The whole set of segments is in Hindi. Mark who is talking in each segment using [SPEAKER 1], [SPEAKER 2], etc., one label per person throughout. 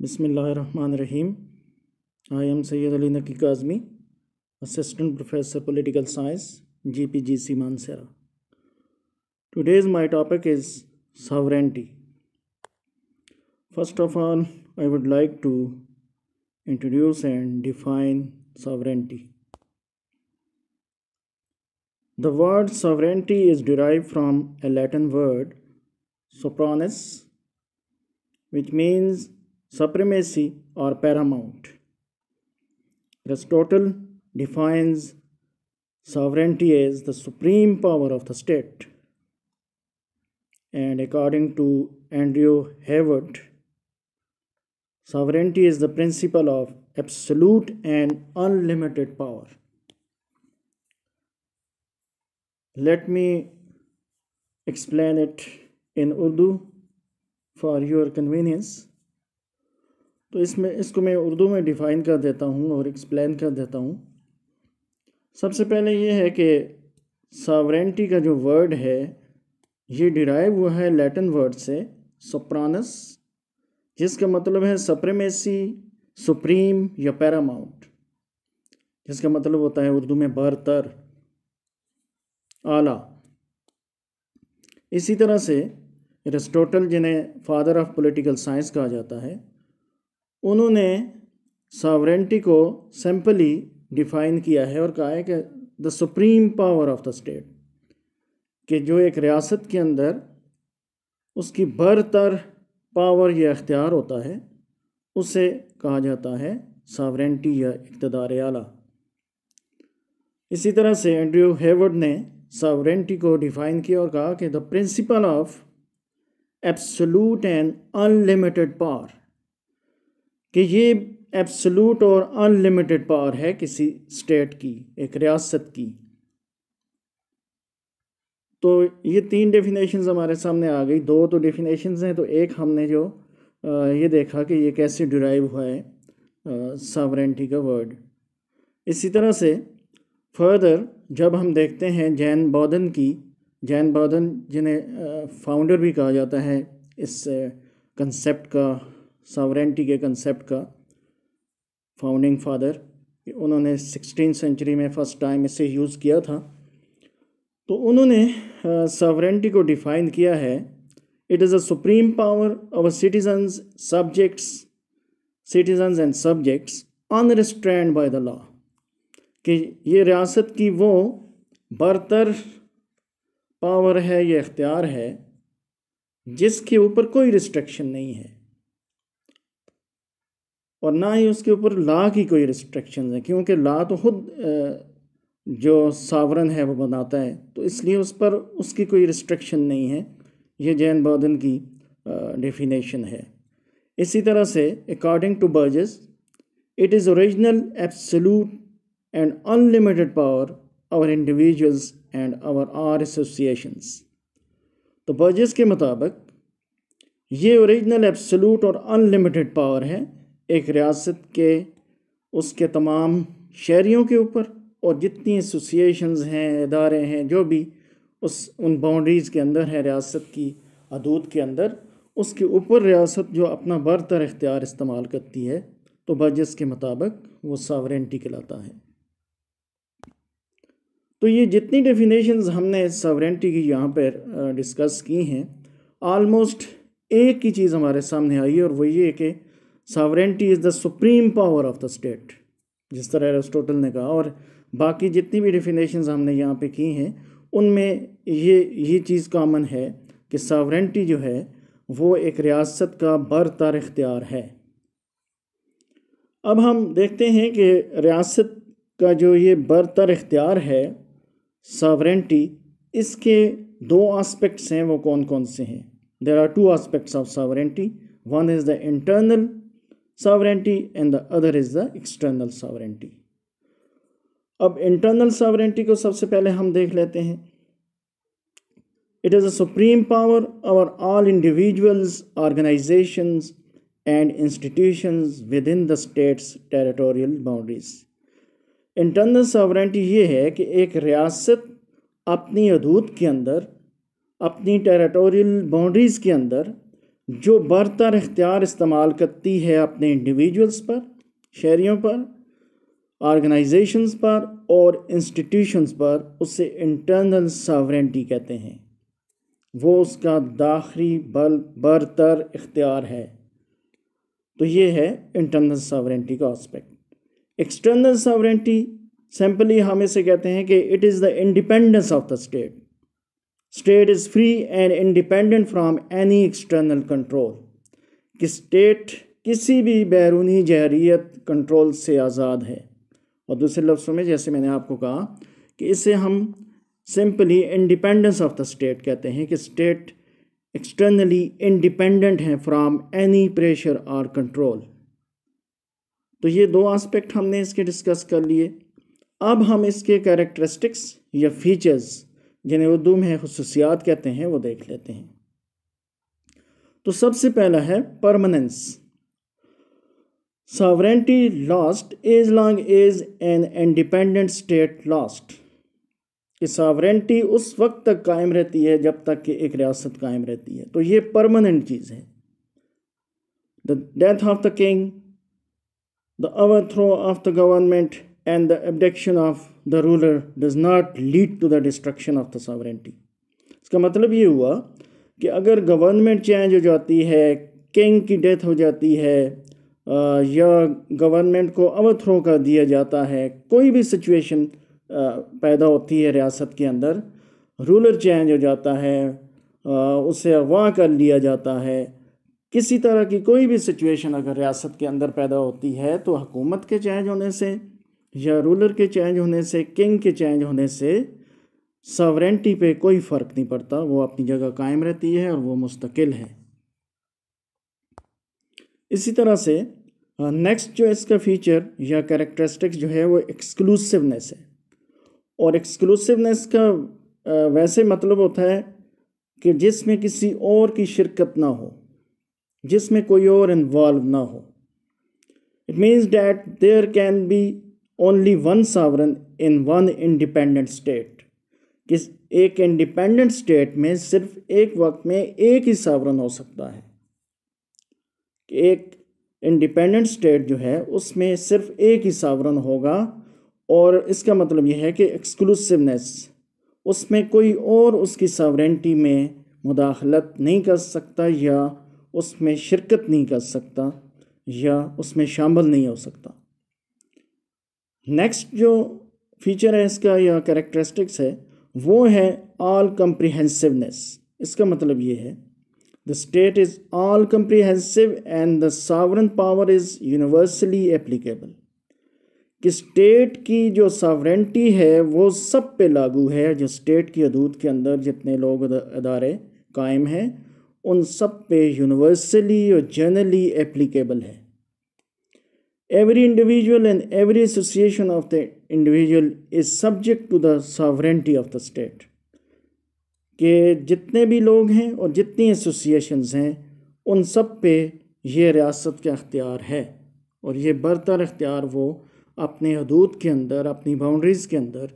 [SPEAKER 1] Bismillahirrahmanirrahim. I am Sayyid Ali Nakik Azmi, Assistant Professor Political Science, GPGC Mansera. Today's my topic is sovereignty. First of all, I would like to introduce and define sovereignty. The word sovereignty is derived from a Latin word sopranus, which means supremacy or paramount. Aristotle defines sovereignty as the supreme power of the state. And according to Andrew Hayward, sovereignty is the principle of absolute and unlimited power. Let me explain it in Urdu for your convenience. तो इसमें इसको मैं उर्दू में डिफ़ाइन कर देता हूँ और एक्सप्लेन कर देता हूँ सबसे पहले ये है कि सावरेंटी का जो वर्ड है ये डिराइव हुआ है लैटिन वर्ड से सोप्रानस जिसका मतलब है सप्रेमेसी सुप्रीम या पैरामाउंट जिसका मतलब होता है उर्दू में बरतर आला इसी तरह से एरिस्टोटल जिन्हें फादर ऑफ पॉलिटिकल साइंस कहा जाता है उन्होंने सावरेंटी को सिंपली डिफाइन किया है और कहा है कि the supreme power of the state कि जो एक रियासत के अंदर उसकी बरतर पावर या अख्तियार होता है उसे कहा जाता है सावरेंटी या इकतदार आला इसी तरह से एंड्रयू हेवर्ड ने सावरेंटी को डिफाइन किया और कहा कि the principle of absolute and unlimited power कि ये एब्सलूट और अनलिमिटेड पावर है किसी स्टेट की एक रियासत की तो ये तीन डेफिनेशन हमारे सामने आ गई दो तो डेफिनेशन हैं तो एक हमने जो ये देखा कि ये कैसे डिराइव हुआ है सावरेंटी का वर्ड इसी तरह से फर्दर जब हम देखते हैं जैन बौद्धन की जैन बौद्धन जिन्हें फाउंडर भी कहा जाता है इस कंसेप्ट का सावरेंटी के कंसेप्ट का फाउंडिंग फादर उन्होंने सिक्सटीन सेंचुरी में फ़र्स्ट टाइम इसे यूज़ किया था तो उन्होंने सावरेंटी को डिफाइन किया है it is a supreme power over citizens subjects citizens and subjects unrestrained by the law कि ये रियासत की वो बरतर पावर है ये अख्तियार है जिसके ऊपर कोई रिस्ट्रिक्शन नहीं है और ना ही उसके ऊपर ला की कोई रिस्ट्रिक्शन है क्योंकि ला तो खुद जो सावरन है वो बनाता है तो इसलिए उस पर उसकी कोई रिस्ट्रिक्शन नहीं है ये जैन बौद्धन की डेफिनेशन है इसी तरह से according to Burgess it is original absolute and unlimited power over individuals and over all associations तो बर्जस के मुताबिक ये ओरिजिनल एब्सोलूट और अनलिमिटेड पावर है एक रियासत के उसके तमाम शहरीों के ऊपर और जितनी एसोसिएशंस हैं इदारे हैं जो भी उस उन बाउंड्रीज़ के अंदर है रियासत की हदूद के अंदर उसके ऊपर रियासत जो अपना बरतर इख्तियार इस्तेमाल करती है तो बजस के मुताबिक वो सावरेंटी कहलाता है तो ये जितनी डेफिनेशंस हमने सावरेंटी की यहाँ पर डिस्कस की हैं आलमोस्ट एक ही चीज़ हमारे सामने आई है और वो ये कि sovereignty is the supreme power of the state जिस तरह एरिस्टोटल ने कहा और बाकी जितनी भी डिफिनेशन हमने यहाँ पे की हैं उनमें ये ये चीज़ कामन है कि सावरेंटी जो है वो एक रियासत का बरतर इख्तियार है अब हम देखते हैं कि रियासत का जो ये बरतर इख्तियार है सावरेंटी इसके दो आस्पेक्ट्स हैं वो कौन कौन से हैं there are two aspects of sovereignty one is the internal sovereignty and the other is the external sovereignty अब इंटरनल सॉवरेंटी को सबसे पहले हम देख लेते हैं it is a supreme power over all individuals organisations and institutions within the state's territorial boundaries internal sovereignty ये है कि एक रियासत अपनी हदूद के अंदर अपनी टेरिटोरियल बाउंड्रीज़ के अंदर जो बरतर इख्तियार इस्तेमाल करती है अपने इंडिविजुअल्स पर शहरीों पर ऑर्गेनाइजेशंस पर और इंस्टीट्यूशंस पर उसे इंटरनल सावरेंटी कहते हैं वो उसका दाखिली बल बरतर इख्तियार है तो ये है इंटरनल सावरेंटी का आस्पेक्ट एक्सटर्नल सावरेंटी सिंपली हम इसे कहते हैं कि it is the independence of the state state is free and independent from any external control कि स्टेट किसी भी बैरूनी जहरीत कंट्रोल से आज़ाद है और दूसरे लफ्ज़ों में जैसे मैंने आपको कहा कि इसे हम simply independence of the state कहते हैं कि स्टेट एक्सटर्नली इंडिपेंडेंट हैं फ्राम एनी प्रेशर और कंट्रोल तो ये दो आस्पेक्ट हमने इसके डिस्कस कर लिए अब हम इसके कैरेक्टरिस्टिक्स या फीचर्स जिन्हें उर्दू में खसूसियात कहते हैं वो देख लेते हैं तो सबसे पहला है permanence sovereignty last as long as an independent state last कि सॉवरेंटी उस वक्त तक कायम रहती है जब तक कि एक रियासत कायम रहती है तो ये परमानेंट चीज़ है the death of the king the overthrow of the government and the abdication of the ruler does not lead to the destruction of the sovereignty इसका मतलब ये हुआ कि अगर गवर्नमेंट चेंज हो जाती है किंग की डेथ हो जाती है या गवर्नमेंट को अवथ्रो कर दिया जाता है कोई भी सिचुएशन पैदा होती है रियासत के अंदर रूलर चेंज हो जाता है उसे अगवा कर लिया जाता है किसी तरह की कोई भी सिचुएशन अगर रियासत के अंदर पैदा होती है तो हुकूमत के चेंज होने से या रूलर के चेंज होने से किंग के चेंज होने से सवरेंटी पे कोई फ़र्क नहीं पड़ता वो अपनी जगह कायम रहती है और वो मुस्तकिल है इसी तरह से नेक्स्ट जो इसका फीचर या करेक्टरिस्टिक्स जो है वो एक्सक्लूसिवनेस है और एक्सक्लूसिवनेस का वैसे मतलब होता है कि जिसमें किसी और की शिरकत ना हो जिसमें कोई और इन्वॉल्व ना हो it means that there can be only one sovereign in one independent state किस एक इंडिपेंडेंट स्टेट में सिर्फ एक वक्त में एक ही सावरन हो सकता है कि एक इंडिपेंडेंट स्टेट जो है उसमें सिर्फ एक ही सावरन होगा और इसका मतलब यह है कि एक्सक्लूसिवनेस उसमें कोई और उसकी सावरेंटी में मुदाखलत नहीं कर सकता या उसमें शिरकत नहीं कर सकता या उसमें शामिल नहीं हो सकता नेक्स्ट जो फीचर है इसका या करेक्टरिस्टिक्स है वो है ऑल कम्प्रीहेंसिवनेस इसका मतलब ये है the state is all comprehensive and the sovereign power is universally applicable कि स्टेट की जो सावरेंटी है वो सब पे लागू है जो स्टेट की हदूद के अंदर जितने लोग अदारे कायम हैं उन सब पे यूनिवर्सली और जनरली एप्लीकेबल है Every individual and every association of the individual is subject to the sovereignty of the state. कि जितने भी लोग हैं और जितनी एसोसिएशंस हैं उन सब पे ये रियासत का अख्तियार है और ये बरतर अख्तियार वो अपने हदूद के अंदर अपनी बाउंड्रीज़ के अंदर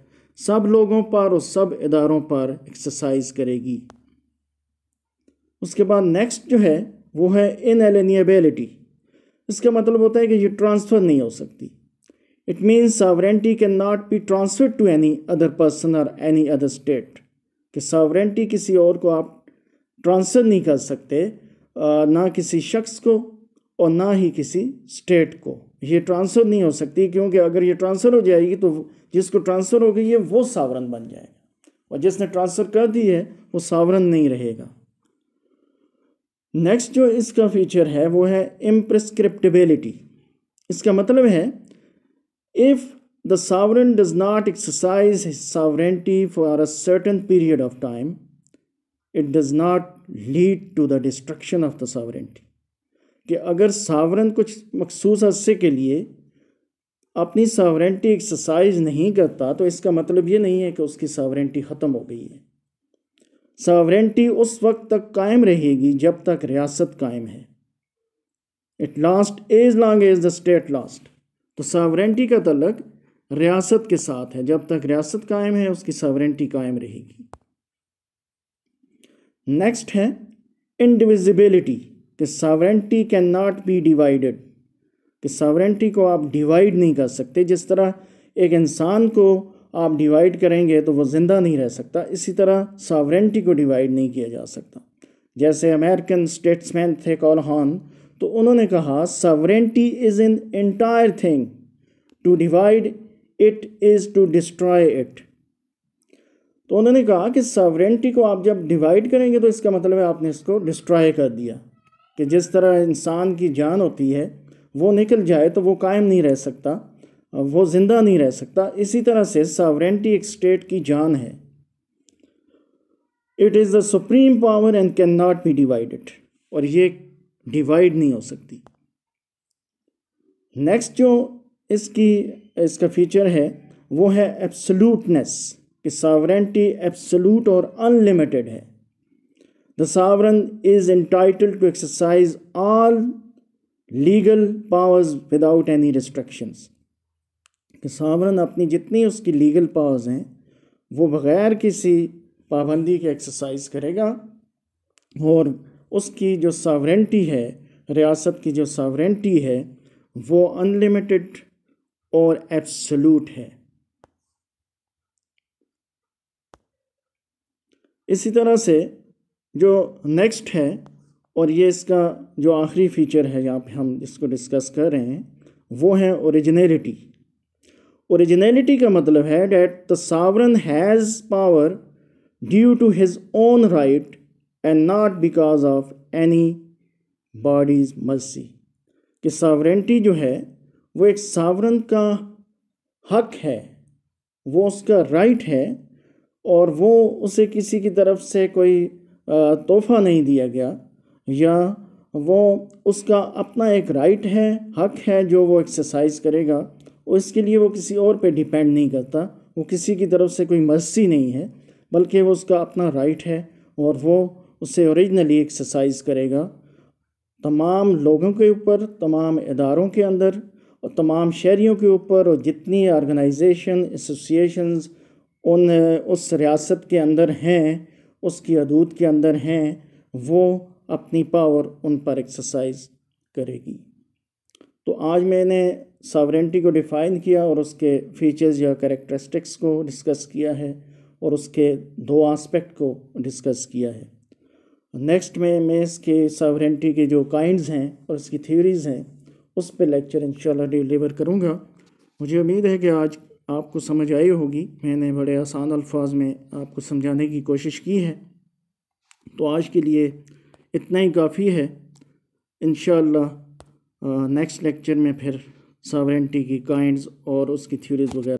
[SPEAKER 1] सब लोगों पर और सब इदारों पर एक्सरसाइज करेगी उसके बाद नेक्स्ट जो है वो है इन इनएलिनिएबिलिटी इसका मतलब होता है कि ये ट्रांसफ़र नहीं हो सकती it means sovereignty can not be transfer to any other person और एनी अदर स्टेट कि सावरेंटी किसी और को आप ट्रांसफ़र नहीं कर सकते ना किसी शख्स को और ना ही किसी स्टेट को ये ट्रांसफ़र नहीं हो सकती क्योंकि अगर ये ट्रांसफ़र हो जाएगी तो जिसको ट्रांसफ़र हो गई है वो सावरन बन जाएगा और जिसने ट्रांसफ़र कर दी है वो सावरन नहीं रहेगा नेक्स्ट जो इसका फीचर है वो है इम्प्रिस्क्रिप्टिबिलिटी इसका मतलब है if the sovereign does not exercise sovereignty for a certain period of time it does not lead to the destruction of the sovereignty कि अगर सावरन कुछ मखसूस अरसे के लिए अपनी सावरेंटी एक्सरसाइज नहीं करता तो इसका मतलब ये नहीं है कि उसकी सावरेंटी ख़त्म हो गई है सावरेंटी उस वक्त तक कायम रहेगी जब तक रियासत कायम है it last as long as the state last तो सावरेंटी का तलक रियासत के साथ है जब तक रियासत कायम है उसकी सावरेंटी कायम रहेगी नेक्स्ट है इंडिविजिबिलिटी कि sovereignty can not be divided कि सावरेंटी को आप डिवाइड नहीं कर सकते जिस तरह एक इंसान को आप डिवाइड करेंगे तो वो ज़िंदा नहीं रह सकता इसी तरह सावरेंटी को डिवाइड नहीं किया जा सकता जैसे अमेरिकन स्टेट्समैन थे हॉन तो उन्होंने कहा sovereignty is an entire thing to divide it is to destroy it तो उन्होंने कहा कि सावरेंटी को आप जब डिवाइड करेंगे तो इसका मतलब है आपने इसको डिस्ट्रॉय कर दिया कि जिस तरह इंसान की जान होती है वो निकल जाए तो वो कायम नहीं रह सकता वो ज़िंदा नहीं रह सकता इसी तरह से सावरेंटी एक स्टेट की जान है it is the supreme power and can not be divided और ये डिवाइड नहीं हो सकती नेक्स्ट जो इसकी इसका फीचर है वो है एब्सोलूटनेस कि सावरेंटी एब्सोलूट और अनलिमिटेड है the sovereign is entitle to exercise all legal powers without any restrictions कि सावरन अपनी जितनी उसकी लीगल पावर्स हैं वो बग़ैर किसी पाबंदी के एक्सरसाइज करेगा और उसकी जो सावरेंटी है रियासत की जो सावरेंटी है वो अनलिमिटेड और एब्सलूट है इसी तरह से जो नेक्स्ट है और ये इसका जो आखिरी फीचर है यहाँ पे हम इसको डिस्कस कर रहे हैं वो है ओरिजिनेलिटी ओरिजिनलिटी का मतलब है that the sovereign has power due to his own right and not because of any body's mercy कि सावरेंटी जो है वो एक सावरन का हक है वो उसका राइट है और वो उसे किसी की तरफ से कोई तोहफा नहीं दिया गया या वो उसका अपना एक राइट है हक है जो वो एक्सरसाइज करेगा और इसके लिए वो किसी और पे डिपेंड नहीं करता वो किसी की तरफ से कोई मर्जी नहीं है बल्कि वो उसका अपना राइट है और वो उसे ओरिजिनली एक्सरसाइज करेगा तमाम लोगों के ऊपर तमाम इदारों के अंदर और तमाम शहरीों के ऊपर और जितनी ऑर्गेनाइजेशन एसोसिएशंस उन उस रियासत के अंदर हैं उसकी हदूद के अंदर हैं वो अपनी पावर उन पर एक्सरसाइज करेगी तो आज मैंने सावरेंटी को डिफ़ाइन किया और उसके फीचर्स या करेक्टरिस्टिक्स को डिस्कस किया है और उसके दो आस्पेक्ट को डिस्कस किया है नेक्स्ट में मैं इसके सावरेंटी के जो काइंड्स हैं और इसकी थ्योरीज़ हैं उस पर लेक्चर इंशाल्लाह डिलीवर करूँगा मुझे उम्मीद है कि आज आपको समझ आई होगी मैंने बड़े आसान अल्फाज में आपको समझाने की कोशिश की है तो आज के लिए इतना ही काफ़ी है इन नेक्स्ट लेक्चर में फिर सावरेंटी की काइंड्स और उसकी थ्योरीज वगैरह